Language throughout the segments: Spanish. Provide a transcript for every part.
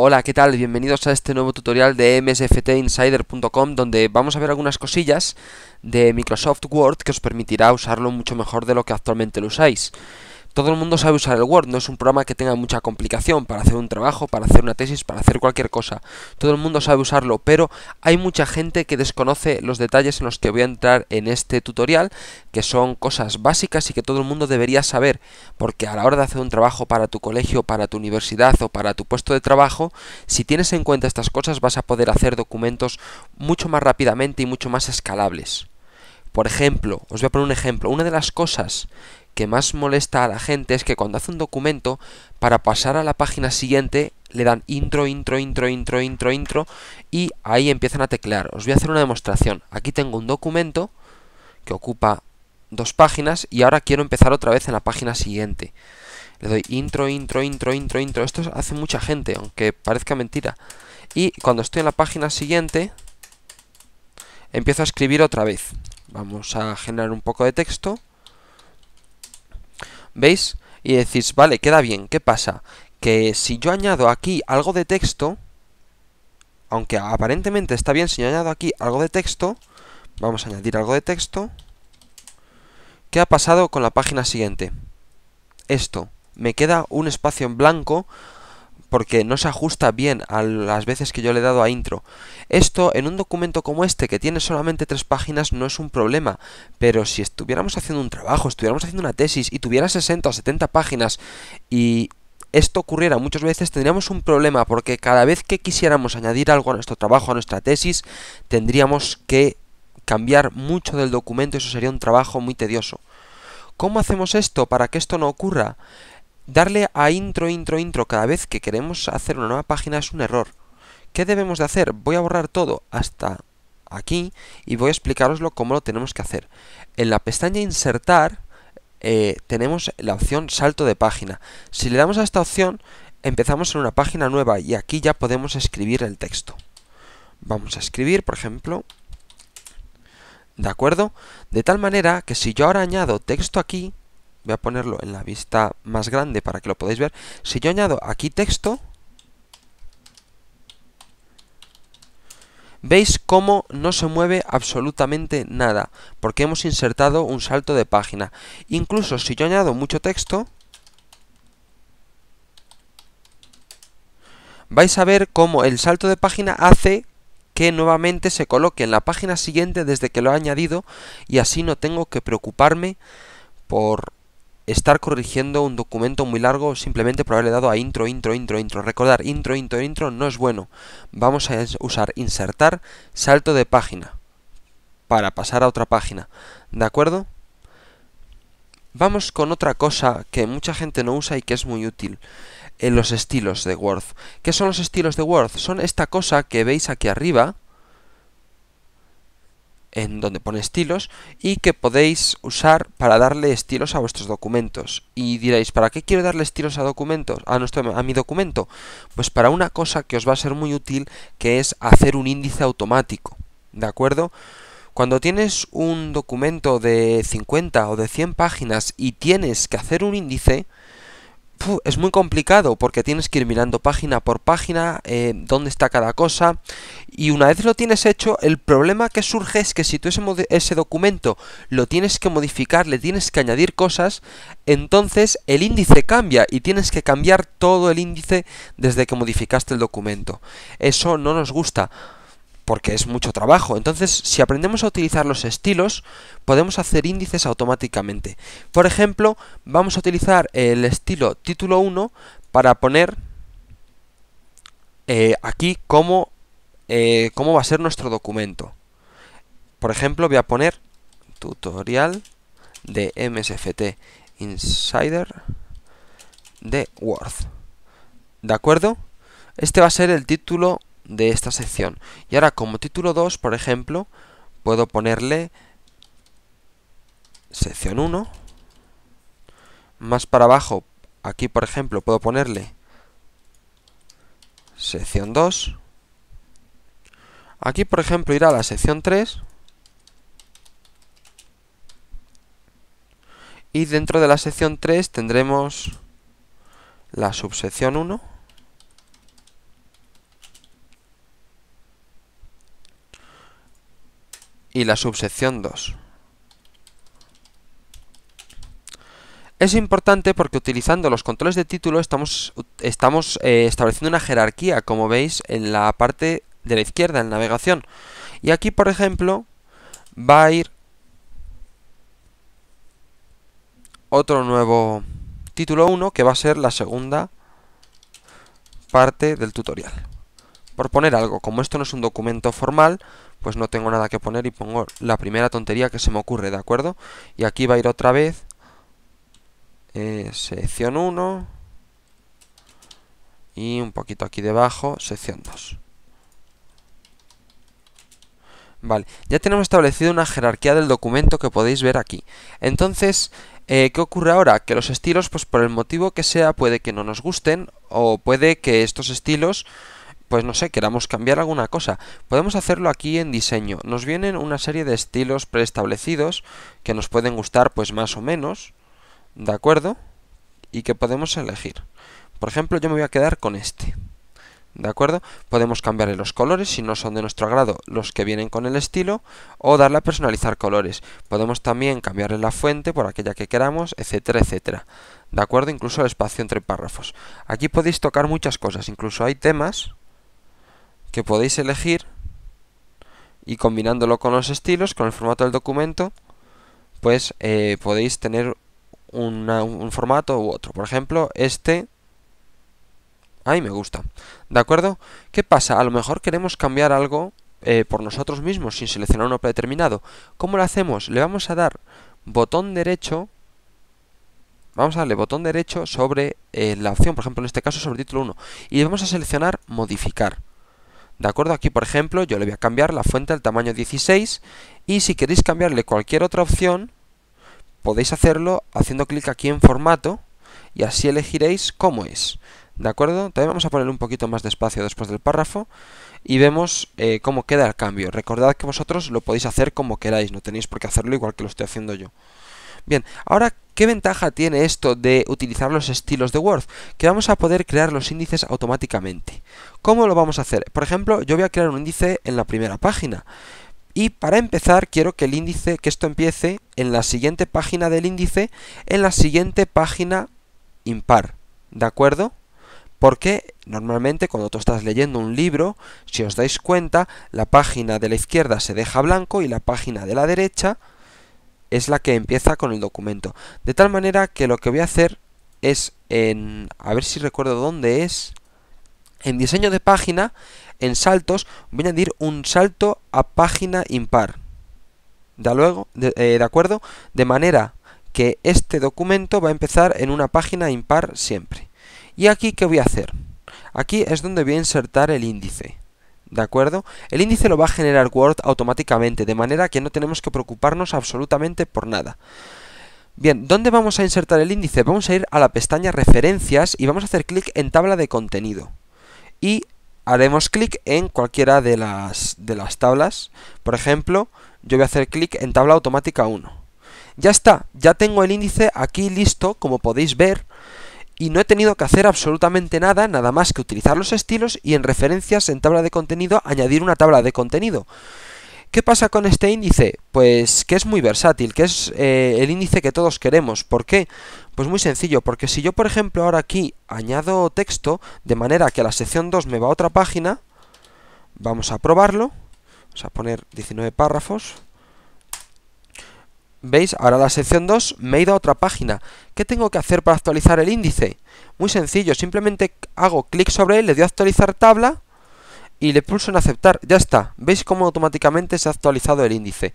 Hola, ¿qué tal? Bienvenidos a este nuevo tutorial de msftinsider.com donde vamos a ver algunas cosillas de Microsoft Word que os permitirá usarlo mucho mejor de lo que actualmente lo usáis. Todo el mundo sabe usar el Word, no es un programa que tenga mucha complicación para hacer un trabajo, para hacer una tesis, para hacer cualquier cosa. Todo el mundo sabe usarlo, pero hay mucha gente que desconoce los detalles en los que voy a entrar en este tutorial, que son cosas básicas y que todo el mundo debería saber, porque a la hora de hacer un trabajo para tu colegio, para tu universidad o para tu puesto de trabajo, si tienes en cuenta estas cosas vas a poder hacer documentos mucho más rápidamente y mucho más escalables. Por ejemplo, os voy a poner un ejemplo. Una de las cosas que más molesta a la gente es que cuando hace un documento, para pasar a la página siguiente, le dan intro, intro, intro, intro, intro, intro, y ahí empiezan a teclear. Os voy a hacer una demostración. Aquí tengo un documento que ocupa dos páginas y ahora quiero empezar otra vez en la página siguiente. Le doy intro, intro, intro, intro, intro. Esto hace mucha gente, aunque parezca mentira. Y cuando estoy en la página siguiente, empiezo a escribir otra vez. Vamos a generar un poco de texto. ¿Veis? Y decís, vale, queda bien, ¿qué pasa? Que si yo añado aquí algo de texto, aunque aparentemente está bien, si yo añado aquí algo de texto, vamos a añadir algo de texto, ¿qué ha pasado con la página siguiente? Esto, me queda un espacio en blanco porque no se ajusta bien a las veces que yo le he dado a intro. Esto en un documento como este que tiene solamente tres páginas no es un problema, pero si estuviéramos haciendo un trabajo, estuviéramos haciendo una tesis y tuviera 60 o 70 páginas y esto ocurriera muchas veces tendríamos un problema porque cada vez que quisiéramos añadir algo a nuestro trabajo, a nuestra tesis, tendríamos que cambiar mucho del documento y eso sería un trabajo muy tedioso. ¿Cómo hacemos esto para que esto no ocurra? Darle a intro, intro, intro cada vez que queremos hacer una nueva página es un error. ¿Qué debemos de hacer? Voy a borrar todo hasta aquí y voy a explicaroslo cómo lo tenemos que hacer. En la pestaña insertar eh, tenemos la opción salto de página. Si le damos a esta opción empezamos en una página nueva y aquí ya podemos escribir el texto. Vamos a escribir, por ejemplo, ¿de acuerdo? De tal manera que si yo ahora añado texto aquí, voy a ponerlo en la vista más grande para que lo podáis ver. Si yo añado aquí texto, veis cómo no se mueve absolutamente nada, porque hemos insertado un salto de página. Incluso si yo añado mucho texto, vais a ver cómo el salto de página hace que nuevamente se coloque en la página siguiente desde que lo he añadido y así no tengo que preocuparme por estar corrigiendo un documento muy largo simplemente por haberle dado a intro, intro, intro, intro. Recordar, intro, intro, intro no es bueno. Vamos a usar insertar salto de página para pasar a otra página. ¿De acuerdo? Vamos con otra cosa que mucha gente no usa y que es muy útil. En eh, los estilos de Word. ¿Qué son los estilos de Word? Son esta cosa que veis aquí arriba, en donde pone estilos y que podéis usar para darle estilos a vuestros documentos. Y diréis, ¿para qué quiero darle estilos a documentos? A, nuestro, a mi documento. Pues para una cosa que os va a ser muy útil, que es hacer un índice automático. ¿De acuerdo? Cuando tienes un documento de 50 o de 100 páginas y tienes que hacer un índice, es muy complicado porque tienes que ir mirando página por página eh, dónde está cada cosa y una vez lo tienes hecho el problema que surge es que si tú ese documento lo tienes que modificar, le tienes que añadir cosas, entonces el índice cambia y tienes que cambiar todo el índice desde que modificaste el documento. Eso no nos gusta porque es mucho trabajo. Entonces, si aprendemos a utilizar los estilos, podemos hacer índices automáticamente. Por ejemplo, vamos a utilizar el estilo título 1 para poner eh, aquí cómo, eh, cómo va a ser nuestro documento. Por ejemplo, voy a poner tutorial de MSFT Insider de Word. ¿De acuerdo? Este va a ser el título de esta sección. Y ahora como título 2, por ejemplo, puedo ponerle sección 1. Más para abajo, aquí por ejemplo, puedo ponerle sección 2. Aquí por ejemplo irá a la sección 3. Y dentro de la sección 3 tendremos la subsección 1 y la subsección 2. Es importante porque utilizando los controles de título estamos, estamos eh, estableciendo una jerarquía, como veis en la parte de la izquierda, en navegación. Y aquí, por ejemplo, va a ir otro nuevo título 1 que va a ser la segunda parte del tutorial. Por poner algo, como esto no es un documento formal, pues no tengo nada que poner y pongo la primera tontería que se me ocurre, ¿de acuerdo? Y aquí va a ir otra vez, eh, sección 1 y un poquito aquí debajo, sección 2. Vale, ya tenemos establecido una jerarquía del documento que podéis ver aquí. Entonces, eh, ¿qué ocurre ahora? Que los estilos, pues por el motivo que sea, puede que no nos gusten o puede que estos estilos pues no sé, queramos cambiar alguna cosa. Podemos hacerlo aquí en diseño. Nos vienen una serie de estilos preestablecidos que nos pueden gustar pues más o menos, ¿de acuerdo? Y que podemos elegir. Por ejemplo, yo me voy a quedar con este. ¿De acuerdo? Podemos cambiarle los colores si no son de nuestro agrado los que vienen con el estilo o darle a personalizar colores. Podemos también cambiarle la fuente por aquella que queramos, etcétera, etcétera. ¿De acuerdo? Incluso el espacio entre párrafos. Aquí podéis tocar muchas cosas, incluso hay temas que podéis elegir y combinándolo con los estilos, con el formato del documento, pues eh, podéis tener un formato u otro. Por ejemplo, este... Ahí me gusta. ¿De acuerdo? ¿Qué pasa? A lo mejor queremos cambiar algo eh, por nosotros mismos sin seleccionar uno predeterminado. ¿Cómo lo hacemos? Le vamos a dar botón derecho vamos a darle botón derecho sobre eh, la opción, por ejemplo en este caso sobre título 1, y vamos a seleccionar modificar. ¿De acuerdo? Aquí, por ejemplo, yo le voy a cambiar la fuente al tamaño 16 y si queréis cambiarle cualquier otra opción, podéis hacerlo haciendo clic aquí en formato y así elegiréis cómo es. ¿De acuerdo? También vamos a poner un poquito más de espacio después del párrafo y vemos eh, cómo queda el cambio. Recordad que vosotros lo podéis hacer como queráis, no tenéis por qué hacerlo igual que lo estoy haciendo yo. Bien, ahora ¿Qué ventaja tiene esto de utilizar los estilos de Word? Que vamos a poder crear los índices automáticamente. ¿Cómo lo vamos a hacer? Por ejemplo, yo voy a crear un índice en la primera página. Y para empezar quiero que el índice, que esto empiece en la siguiente página del índice, en la siguiente página impar. ¿De acuerdo? Porque normalmente cuando tú estás leyendo un libro, si os dais cuenta, la página de la izquierda se deja blanco y la página de la derecha es la que empieza con el documento. De tal manera que lo que voy a hacer es en... A ver si recuerdo dónde es. En diseño de página, en saltos, voy a añadir un salto a página impar. De, luego, de, eh, de acuerdo? De manera que este documento va a empezar en una página impar siempre. ¿Y aquí qué voy a hacer? Aquí es donde voy a insertar el índice. ¿De acuerdo? El índice lo va a generar Word automáticamente, de manera que no tenemos que preocuparnos absolutamente por nada. Bien, ¿dónde vamos a insertar el índice? Vamos a ir a la pestaña Referencias y vamos a hacer clic en Tabla de contenido. Y haremos clic en cualquiera de las, de las tablas. Por ejemplo, yo voy a hacer clic en Tabla Automática 1. Ya está, ya tengo el índice aquí listo, como podéis ver y no he tenido que hacer absolutamente nada, nada más que utilizar los estilos y en referencias en tabla de contenido añadir una tabla de contenido. ¿Qué pasa con este índice? Pues que es muy versátil, que es eh, el índice que todos queremos. ¿Por qué? Pues muy sencillo, porque si yo por ejemplo ahora aquí añado texto, de manera que a la sección 2 me va a otra página, vamos a probarlo, vamos a poner 19 párrafos, ¿Veis? Ahora la sección 2 me he ido a otra página. ¿Qué tengo que hacer para actualizar el índice? Muy sencillo, simplemente hago clic sobre él, le doy a actualizar tabla y le pulso en aceptar. Ya está. ¿Veis cómo automáticamente se ha actualizado el índice?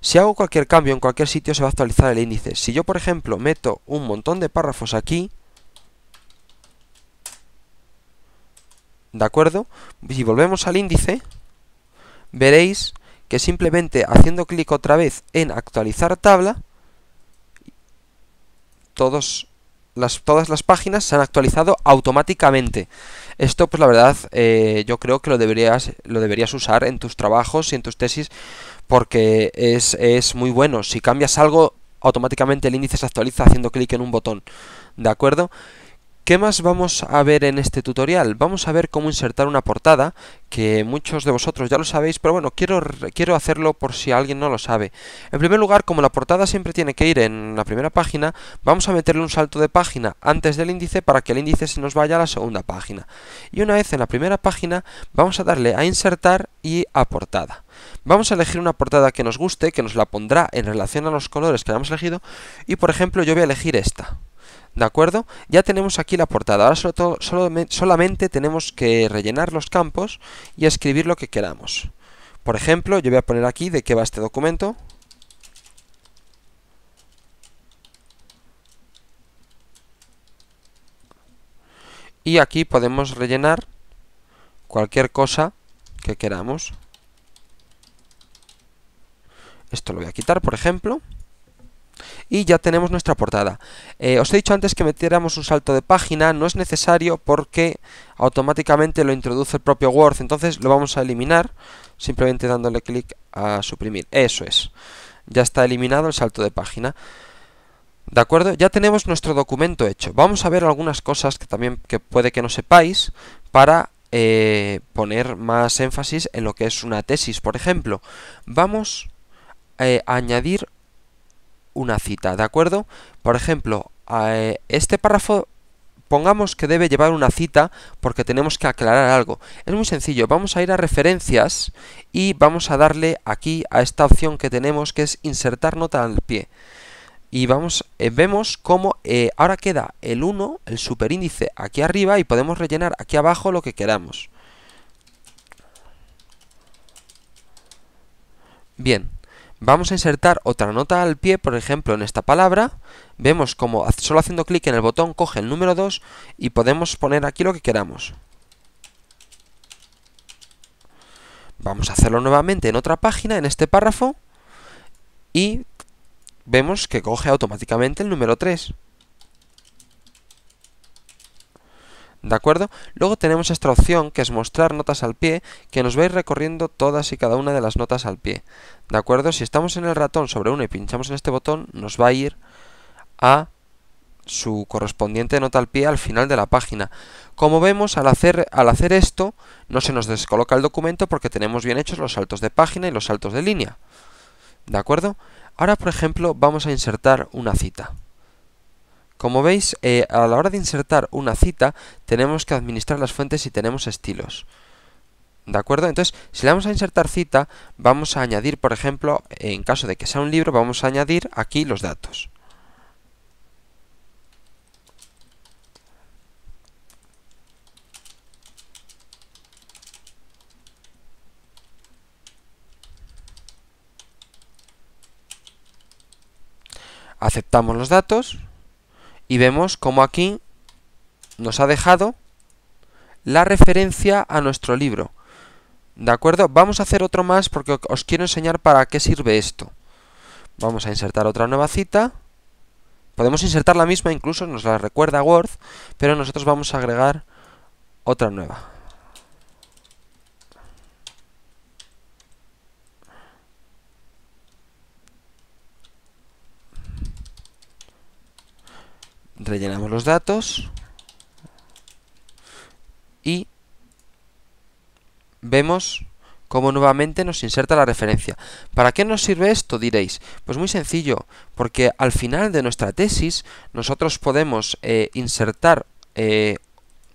Si hago cualquier cambio en cualquier sitio se va a actualizar el índice. Si yo, por ejemplo, meto un montón de párrafos aquí, ¿de acuerdo? Y volvemos al índice, veréis que simplemente haciendo clic otra vez en actualizar tabla, todos las, todas las páginas se han actualizado automáticamente. Esto, pues la verdad, eh, yo creo que lo deberías, lo deberías usar en tus trabajos y en tus tesis porque es, es muy bueno. Si cambias algo, automáticamente el índice se actualiza haciendo clic en un botón. ¿De acuerdo? ¿Qué más vamos a ver en este tutorial? Vamos a ver cómo insertar una portada, que muchos de vosotros ya lo sabéis, pero bueno, quiero, quiero hacerlo por si alguien no lo sabe. En primer lugar, como la portada siempre tiene que ir en la primera página, vamos a meterle un salto de página antes del índice para que el índice se nos vaya a la segunda página. Y una vez en la primera página, vamos a darle a insertar y a portada. Vamos a elegir una portada que nos guste, que nos la pondrá en relación a los colores que hayamos elegido, y por ejemplo yo voy a elegir esta. ¿De acuerdo? Ya tenemos aquí la portada. Ahora solamente tenemos que rellenar los campos y escribir lo que queramos. Por ejemplo, yo voy a poner aquí de qué va este documento. Y aquí podemos rellenar cualquier cosa que queramos. Esto lo voy a quitar, por ejemplo. Y ya tenemos nuestra portada. Eh, os he dicho antes que metiéramos un salto de página, no es necesario porque automáticamente lo introduce el propio Word, entonces lo vamos a eliminar simplemente dándole clic a suprimir. Eso es, ya está eliminado el salto de página. ¿De acuerdo? Ya tenemos nuestro documento hecho. Vamos a ver algunas cosas que también que puede que no sepáis para eh, poner más énfasis en lo que es una tesis. Por ejemplo, vamos eh, a añadir una cita, ¿de acuerdo? Por ejemplo, eh, este párrafo pongamos que debe llevar una cita porque tenemos que aclarar algo. Es muy sencillo, vamos a ir a referencias y vamos a darle aquí a esta opción que tenemos que es insertar nota al pie. Y vamos, eh, vemos cómo eh, ahora queda el 1, el superíndice aquí arriba y podemos rellenar aquí abajo lo que queramos. Bien, Vamos a insertar otra nota al pie, por ejemplo, en esta palabra. Vemos como solo haciendo clic en el botón coge el número 2 y podemos poner aquí lo que queramos. Vamos a hacerlo nuevamente en otra página, en este párrafo, y vemos que coge automáticamente el número 3. ¿De acuerdo? Luego tenemos esta opción que es mostrar notas al pie, que nos va a ir recorriendo todas y cada una de las notas al pie. ¿De acuerdo? Si estamos en el ratón sobre uno y pinchamos en este botón, nos va a ir a su correspondiente nota al pie al final de la página. Como vemos, al hacer, al hacer esto, no se nos descoloca el documento porque tenemos bien hechos los saltos de página y los saltos de línea. ¿De acuerdo? Ahora, por ejemplo, vamos a insertar una cita. Como veis, eh, a la hora de insertar una cita, tenemos que administrar las fuentes y tenemos estilos. ¿De acuerdo? Entonces, si le vamos a insertar cita, vamos a añadir, por ejemplo, en caso de que sea un libro, vamos a añadir aquí los datos. Aceptamos los datos. Y vemos como aquí nos ha dejado la referencia a nuestro libro. ¿De acuerdo? Vamos a hacer otro más porque os quiero enseñar para qué sirve esto. Vamos a insertar otra nueva cita. Podemos insertar la misma, incluso nos la recuerda Word, pero nosotros vamos a agregar otra nueva. rellenamos los datos y vemos cómo nuevamente nos inserta la referencia. ¿Para qué nos sirve esto? diréis. Pues muy sencillo, porque al final de nuestra tesis nosotros podemos eh, insertar eh,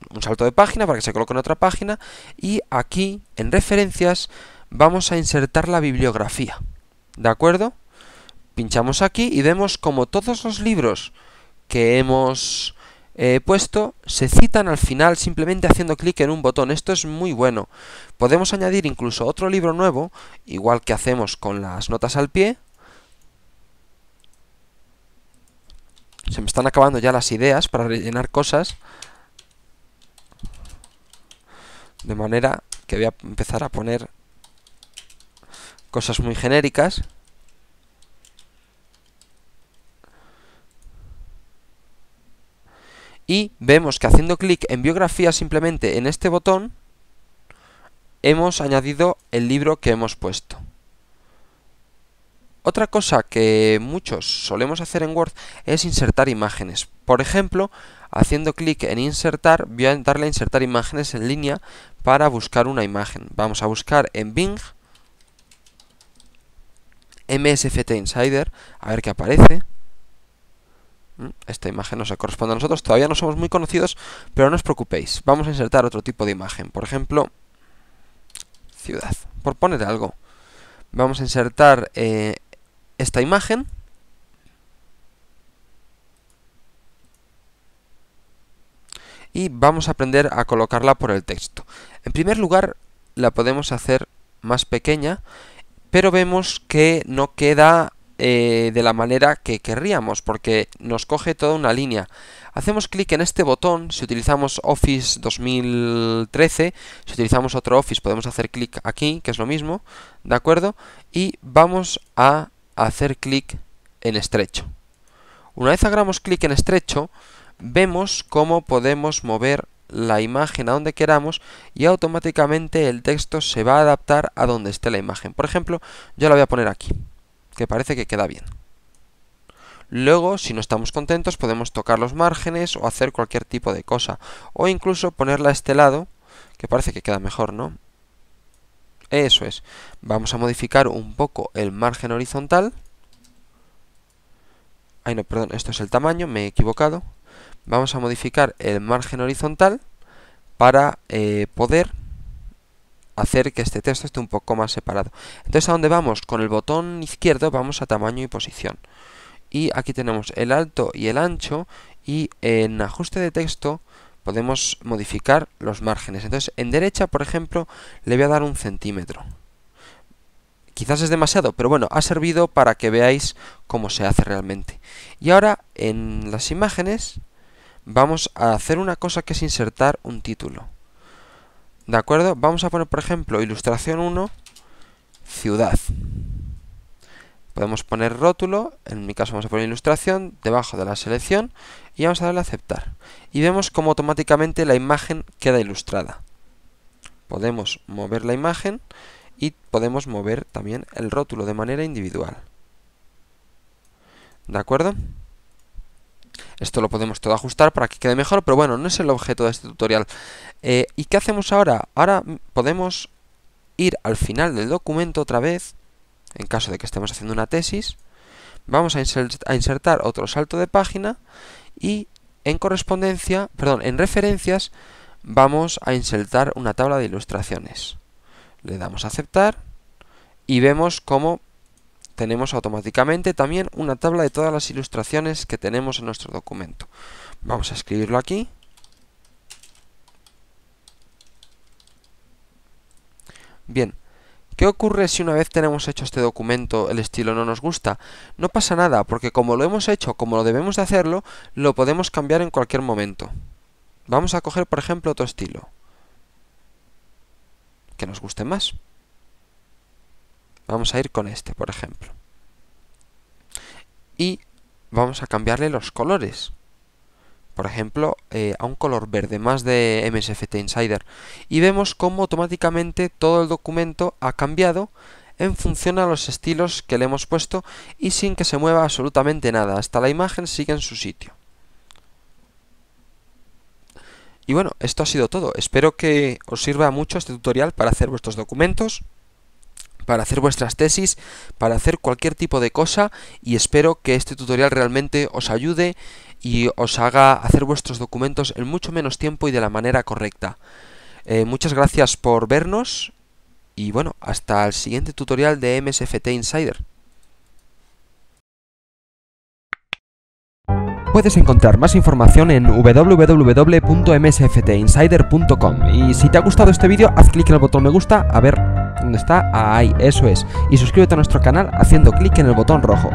un salto de página para que se coloque en otra página y aquí en referencias vamos a insertar la bibliografía. ¿De acuerdo? Pinchamos aquí y vemos como todos los libros que hemos eh, puesto se citan al final simplemente haciendo clic en un botón. Esto es muy bueno. Podemos añadir incluso otro libro nuevo, igual que hacemos con las notas al pie. Se me están acabando ya las ideas para rellenar cosas. De manera que voy a empezar a poner cosas muy genéricas. y vemos que haciendo clic en biografía simplemente en este botón hemos añadido el libro que hemos puesto. Otra cosa que muchos solemos hacer en Word es insertar imágenes. Por ejemplo, haciendo clic en insertar, voy a darle a insertar imágenes en línea para buscar una imagen. Vamos a buscar en Bing MSFT Insider, a ver qué aparece. Mm, esta imagen no se corresponde a nosotros, todavía no somos muy conocidos, pero no os preocupéis. Vamos a insertar otro tipo de imagen, por ejemplo, ciudad, por poner algo. Vamos a insertar eh, esta imagen. Y vamos a aprender a colocarla por el texto. En primer lugar, la podemos hacer más pequeña, pero vemos que no queda eh, de la manera que querríamos, porque nos coge toda una línea. Hacemos clic en este botón, si utilizamos Office 2013, si utilizamos otro Office podemos hacer clic aquí, que es lo mismo, ¿de acuerdo? Y vamos a hacer clic en estrecho. Una vez hagamos clic en estrecho, vemos cómo podemos mover la imagen a donde queramos y automáticamente el texto se va a adaptar a donde esté la imagen. Por ejemplo, yo la voy a poner aquí que parece que queda bien. Luego, si no estamos contentos, podemos tocar los márgenes o hacer cualquier tipo de cosa. O incluso ponerla a este lado, que parece que queda mejor, ¿no? Eso es. Vamos a modificar un poco el margen horizontal. Ay, no, perdón, esto es el tamaño, me he equivocado. Vamos a modificar el margen horizontal para eh, poder hacer que este texto esté un poco más separado. Entonces, ¿a dónde vamos? Con el botón izquierdo vamos a tamaño y posición. Y aquí tenemos el alto y el ancho y en ajuste de texto podemos modificar los márgenes. Entonces, en derecha, por ejemplo, le voy a dar un centímetro. Quizás es demasiado, pero bueno, ha servido para que veáis cómo se hace realmente. Y ahora, en las imágenes, vamos a hacer una cosa que es insertar un título. ¿De acuerdo? Vamos a poner, por ejemplo, ilustración 1, ciudad. Podemos poner rótulo, en mi caso vamos a poner ilustración, debajo de la selección y vamos a darle a aceptar. Y vemos cómo automáticamente la imagen queda ilustrada. Podemos mover la imagen y podemos mover también el rótulo de manera individual. ¿De acuerdo? Esto lo podemos todo ajustar para que quede mejor, pero bueno, no es el objeto de este tutorial. Eh, ¿Y qué hacemos ahora? Ahora podemos ir al final del documento otra vez, en caso de que estemos haciendo una tesis. Vamos a, insertar otro salto de página y en correspondencia, perdón, en referencias vamos a insertar una tabla de ilustraciones. Le damos a aceptar y vemos cómo tenemos automáticamente también una tabla de todas las ilustraciones que tenemos en nuestro documento. Vamos a escribirlo aquí. Bien, ¿Qué ocurre si una vez tenemos hecho este documento el estilo no nos gusta? No pasa nada, porque como lo hemos hecho, como lo debemos de hacerlo, lo podemos cambiar en cualquier momento. Vamos a coger, por ejemplo, otro estilo que nos guste más. Vamos a ir con este, por ejemplo. Y vamos a cambiarle los colores. Por ejemplo, eh, a un color verde, más de MSFT Insider. Y vemos cómo automáticamente todo el documento ha cambiado en función a los estilos que le hemos puesto y sin que se mueva absolutamente nada. Hasta la imagen sigue en su sitio. Y bueno, esto ha sido todo. Espero que os sirva mucho este tutorial para hacer vuestros documentos para hacer vuestras tesis, para hacer cualquier tipo de cosa y espero que este tutorial realmente os ayude y os haga hacer vuestros documentos en mucho menos tiempo y de la manera correcta. Eh, muchas gracias por vernos y bueno, hasta el siguiente tutorial de MSFT Insider. Puedes encontrar más información en www.msftinsider.com y si te ha gustado este vídeo haz clic en el botón me gusta a ver donde está ahí, eso es. Y suscríbete a nuestro canal haciendo clic en el botón rojo.